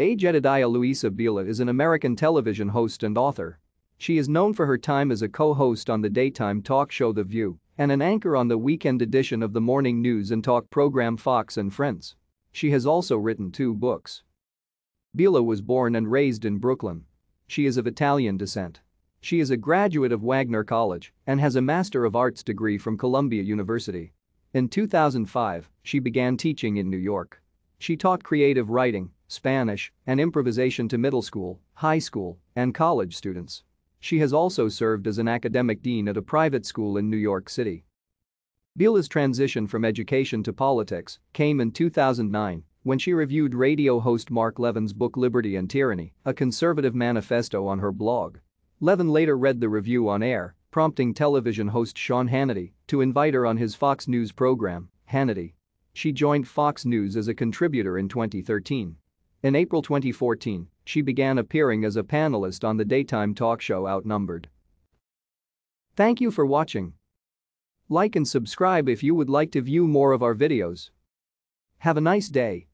A. Jedediah Luisa Bila is an American television host and author. She is known for her time as a co-host on the daytime talk show The View and an anchor on the weekend edition of the morning news and talk program Fox and Friends. She has also written two books. Bila was born and raised in Brooklyn. She is of Italian descent. She is a graduate of Wagner College and has a Master of Arts degree from Columbia University. In 2005, she began teaching in New York. She taught creative writing Spanish, and improvisation to middle school, high school, and college students. She has also served as an academic dean at a private school in New York City. Beala's transition from education to politics came in 2009 when she reviewed radio host Mark Levin's book Liberty and Tyranny, a conservative manifesto on her blog. Levin later read the review on air, prompting television host Sean Hannity to invite her on his Fox News program, Hannity. She joined Fox News as a contributor in 2013. In April 2014, she began appearing as a panelist on the daytime talk show Outnumbered. Thank you for watching. Like and subscribe if you would like to view more of our videos. Have a nice day.